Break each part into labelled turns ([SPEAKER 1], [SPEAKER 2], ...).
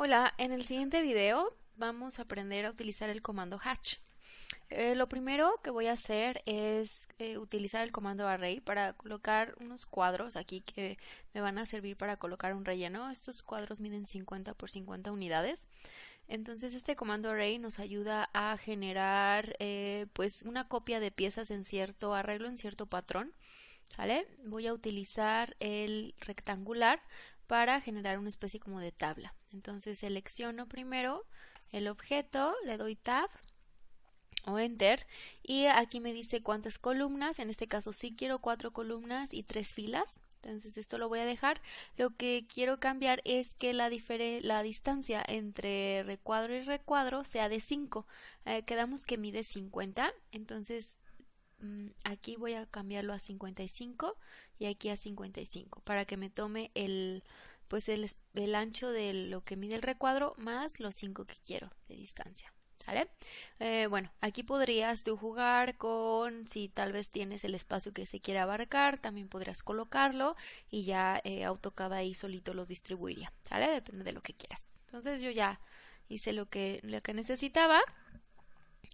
[SPEAKER 1] Hola, en el siguiente video vamos a aprender a utilizar el comando hatch. Eh, lo primero que voy a hacer es eh, utilizar el comando array para colocar unos cuadros aquí que me van a servir para colocar un relleno. Estos cuadros miden 50 por 50 unidades. Entonces este comando array nos ayuda a generar eh, pues una copia de piezas en cierto arreglo, en cierto patrón. ¿Sale? Voy a utilizar el rectangular para generar una especie como de tabla. Entonces selecciono primero el objeto, le doy tab o enter y aquí me dice cuántas columnas, en este caso sí quiero cuatro columnas y tres filas, entonces esto lo voy a dejar. Lo que quiero cambiar es que la, la distancia entre recuadro y recuadro sea de 5. Eh, quedamos que mide 50, entonces Mm, aquí voy a cambiarlo a 55 y aquí a 55 para que me tome el pues el, el ancho de lo que mide el recuadro más los 5 que quiero de distancia. ¿Vale? Eh, bueno, aquí podrías tú jugar con si tal vez tienes el espacio que se quiere abarcar, también podrías colocarlo y ya eh, AutoCAD ahí solito los distribuiría, ¿sale? Depende de lo que quieras. Entonces yo ya hice lo que, lo que necesitaba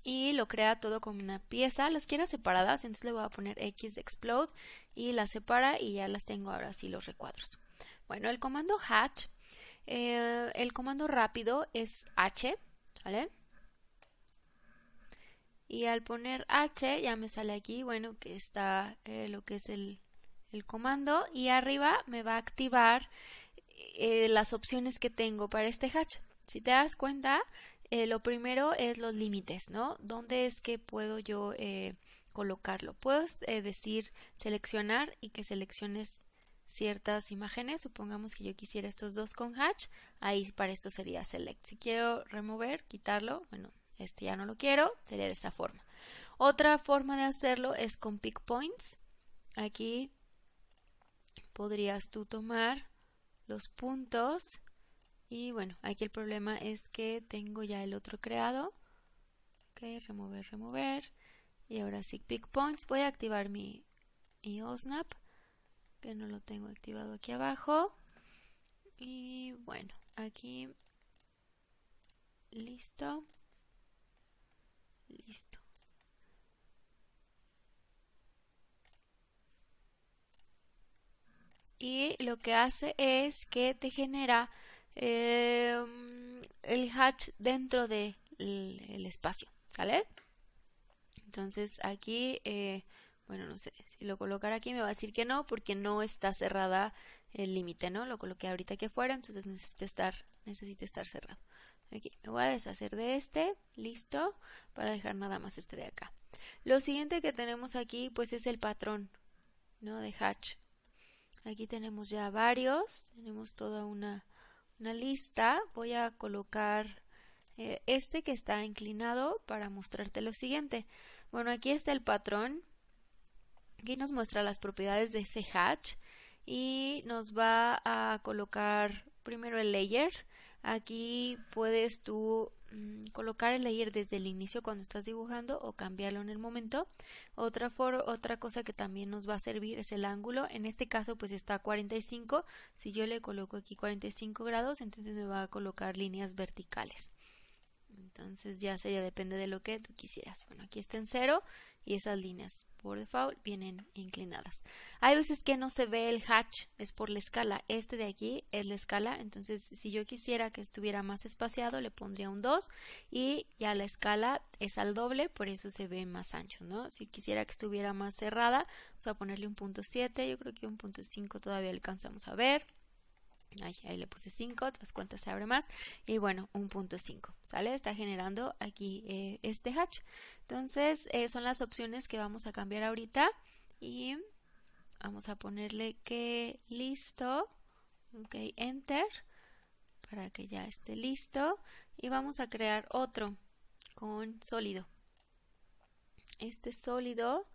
[SPEAKER 1] y lo crea todo como una pieza. Las quiero separadas, entonces le voy a poner X Explode y las separa y ya las tengo ahora sí los recuadros. Bueno, el comando hatch, eh, el comando rápido es H, ¿vale? Y al poner H ya me sale aquí, bueno, que está eh, lo que es el, el comando y arriba me va a activar eh, las opciones que tengo para este hatch. Si te das cuenta, eh, lo primero es los límites, ¿no? ¿Dónde es que puedo yo eh, colocarlo? Puedes eh, decir seleccionar y que selecciones ciertas imágenes. Supongamos que yo quisiera estos dos con hatch. Ahí para esto sería select. Si quiero remover, quitarlo, bueno, este ya no lo quiero, sería de esa forma. Otra forma de hacerlo es con pick points. Aquí podrías tú tomar los puntos y bueno, aquí el problema es que tengo ya el otro creado. Ok, remover, remover. Y ahora sí, pick points. Voy a activar mi IOSNAP, que no lo tengo activado aquí abajo. Y bueno, aquí. Listo. Listo. Y lo que hace es que te genera Em, el hatch dentro del de el espacio, ¿sale? Entonces aquí, eh, bueno, no sé, si lo colocar aquí me va a decir que no porque no está cerrada el límite, ¿no? Lo coloqué ahorita que fuera, entonces necesita estar, necesita estar cerrado. Aquí me voy a deshacer de este, listo, para dejar nada más este de acá. Lo siguiente que tenemos aquí pues es el patrón, ¿no? De hatch. Aquí tenemos ya varios, tenemos toda una una lista, voy a colocar eh, este que está inclinado para mostrarte lo siguiente. Bueno, aquí está el patrón. Aquí nos muestra las propiedades de ese hatch y nos va a colocar primero el layer. Aquí puedes tú Mm, colocar el layer desde el inicio cuando estás dibujando o cambiarlo en el momento. Otra, otra cosa que también nos va a servir es el ángulo. En este caso pues está a 45. Si yo le coloco aquí 45 grados, entonces me va a colocar líneas verticales. Entonces ya sería depende de lo que tú quisieras. Bueno, aquí está en cero y esas líneas por default vienen inclinadas. Hay veces que no se ve el hatch, es por la escala. Este de aquí es la escala, entonces si yo quisiera que estuviera más espaciado le pondría un 2 y ya la escala es al doble, por eso se ve más ancho, ¿no? Si quisiera que estuviera más cerrada, vamos a ponerle un punto 7, yo creo que un punto 5 todavía alcanzamos a ver. Ahí, le puse 5, las cuentas se abre más y bueno, 1.5, ¿sale? Está generando aquí eh, este hatch. Entonces eh, son las opciones que vamos a cambiar ahorita y vamos a ponerle que listo, ok, enter para que ya esté listo y vamos a crear otro con sólido. Este sólido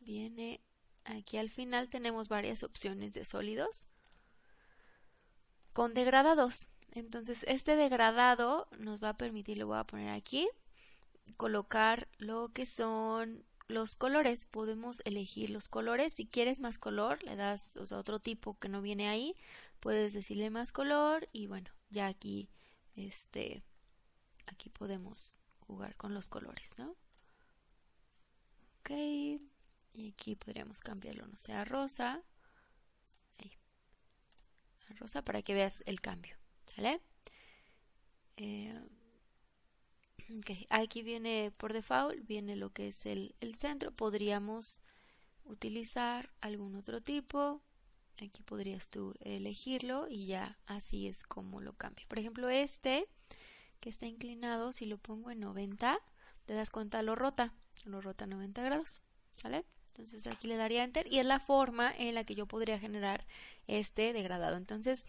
[SPEAKER 1] viene aquí al final tenemos varias opciones de sólidos con degradados. Entonces este degradado nos va a permitir, lo voy a poner aquí, colocar lo que son los colores. Podemos elegir los colores. Si quieres más color, le das otro tipo que no viene ahí. Puedes decirle más color y bueno, ya aquí, este, aquí podemos jugar con los colores, ¿no? Ok, y aquí podríamos cambiarlo, no sea rosa rosa para que veas el cambio. Eh, aquí viene por default, viene lo que es el, centro. Podríamos utilizar algún otro tipo. Aquí podrías tú elegirlo y ya así es como lo cambio. Por ejemplo, este que está inclinado, si lo pongo en 90, te das cuenta lo rota, lo rota 90 grados, entonces aquí le daría enter y es la forma en la que yo podría generar este degradado. Entonces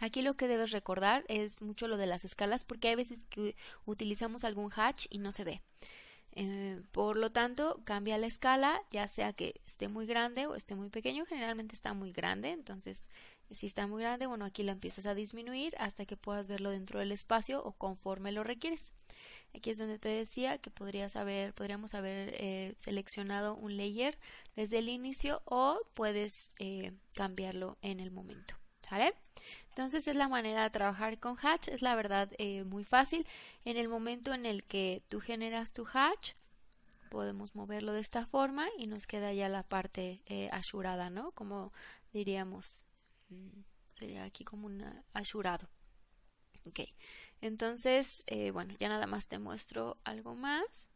[SPEAKER 1] Aquí lo que debes recordar es mucho lo de las escalas porque hay veces que utilizamos algún hatch y no se ve. Eh, por lo tanto, cambia la escala, ya sea que esté muy grande o esté muy pequeño. Generalmente está muy grande, entonces si está muy grande, bueno, aquí lo empiezas a disminuir hasta que puedas verlo dentro del espacio o conforme lo requieres. Aquí es donde te decía que podrías haber, podríamos haber eh, seleccionado un layer desde el inicio o puedes eh, cambiarlo en el momento. Entonces es la manera de trabajar con hatch, es la verdad eh, muy fácil. En el momento en el que tú generas tu hatch, podemos moverlo de esta forma y nos queda ya la parte asurada, ¿no? Como diríamos, mm, sería aquí como un asurado. Ok, entonces, eh, bueno, ya nada más te muestro algo más.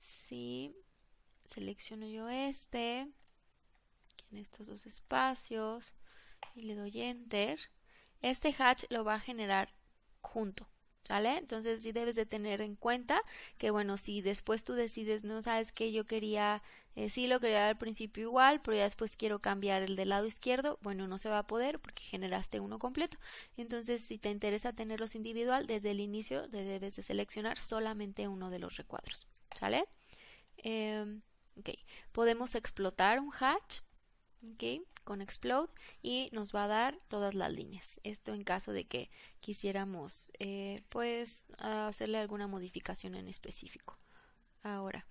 [SPEAKER 1] Si selecciono yo este, en estos dos espacios, y le doy Enter, este hatch lo va a generar junto. ¿Sale? Entonces sí debes de tener en cuenta que bueno, si después tú decides, no sabes que yo quería si eh, sí lo quería al principio igual, pero ya después quiero cambiar el del lado izquierdo. Bueno, no se va a poder porque generaste uno completo. Entonces, si te interesa tenerlos individual, desde el inicio debes de seleccionar solamente uno de los recuadros. ¿Sale? Em, ok. Podemos explotar un hatch. Ok. Con explode. Y nos va a dar todas las líneas. Esto en caso de que quisiéramos, eh, pues, hacerle alguna modificación en específico. Ahora.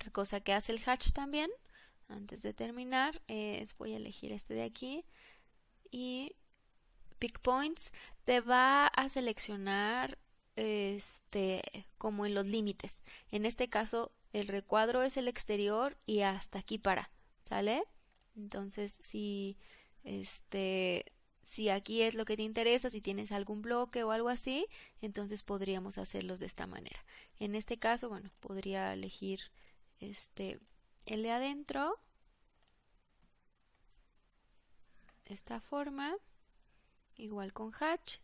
[SPEAKER 1] Otra cosa que hace el hatch también, antes de terminar, es, voy a elegir este de aquí y pick points te va a seleccionar este como en los límites. En este caso el recuadro es el exterior y hasta aquí para, ¿sale? Entonces, si este si aquí es lo que te interesa, si tienes algún bloque o algo así, entonces podríamos hacerlos de esta manera. En este caso, bueno, podría elegir este, el de adentro, esta forma, igual con hatch,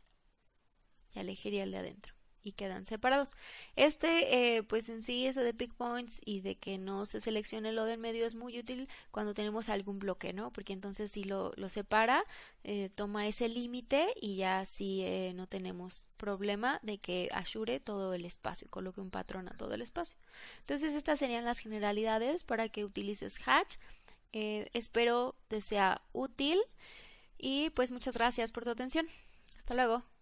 [SPEAKER 1] y elegiría el de adentro y quedan separados. Este, eh, pues en sí, ese de pick points y de que no se seleccione lo del medio es muy útil cuando tenemos algún bloque, ¿no? Porque entonces si lo, separa, eh, toma ese límite y ya así eh, no tenemos problema de que asure todo el espacio, coloque un patrón a todo el espacio. Entonces estas serían las generalidades para que utilices Hatch. espero te sea útil y pues muchas gracias por tu atención. Hasta luego.